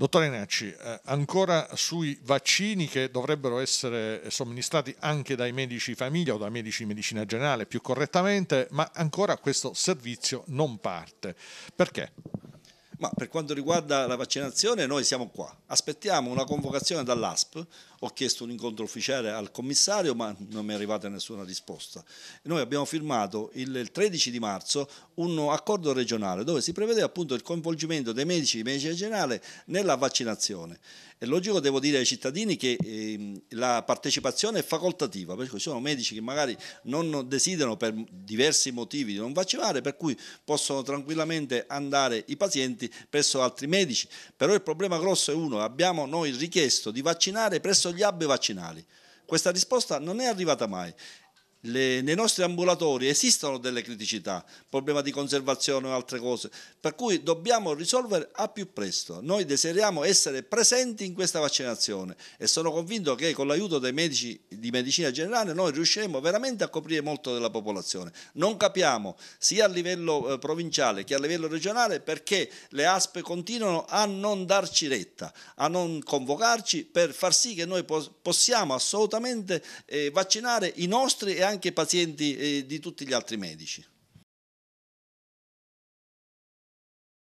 Dottore Nacci, eh, ancora sui vaccini che dovrebbero essere somministrati anche dai medici famiglia o dai medici di medicina generale più correttamente, ma ancora questo servizio non parte. Perché? Ma per quanto riguarda la vaccinazione noi siamo qua, aspettiamo una convocazione dall'ASP, ho chiesto un incontro ufficiale al commissario ma non mi è arrivata nessuna risposta. Noi abbiamo firmato il 13 di marzo un accordo regionale dove si prevede appunto il coinvolgimento dei medici di medicina generale nella vaccinazione. È logico, devo dire ai cittadini che ehm, la partecipazione è facoltativa, perché ci sono medici che magari non desiderano per diversi motivi di non vaccinare, per cui possono tranquillamente andare i pazienti presso altri medici, però il problema grosso è uno, abbiamo noi richiesto di vaccinare presso gli hub vaccinali. Questa risposta non è arrivata mai le, nei nostri ambulatori esistono delle criticità, problema di conservazione o altre cose, per cui dobbiamo risolvere a più presto. Noi desideriamo essere presenti in questa vaccinazione e sono convinto che con l'aiuto dei medici di medicina generale noi riusciremo veramente a coprire molto della popolazione. Non capiamo sia a livello eh, provinciale che a livello regionale perché le ASPE continuano a non darci retta, a non convocarci per far sì che noi possiamo assolutamente eh, vaccinare i nostri e anche pazienti eh, di tutti gli altri medici.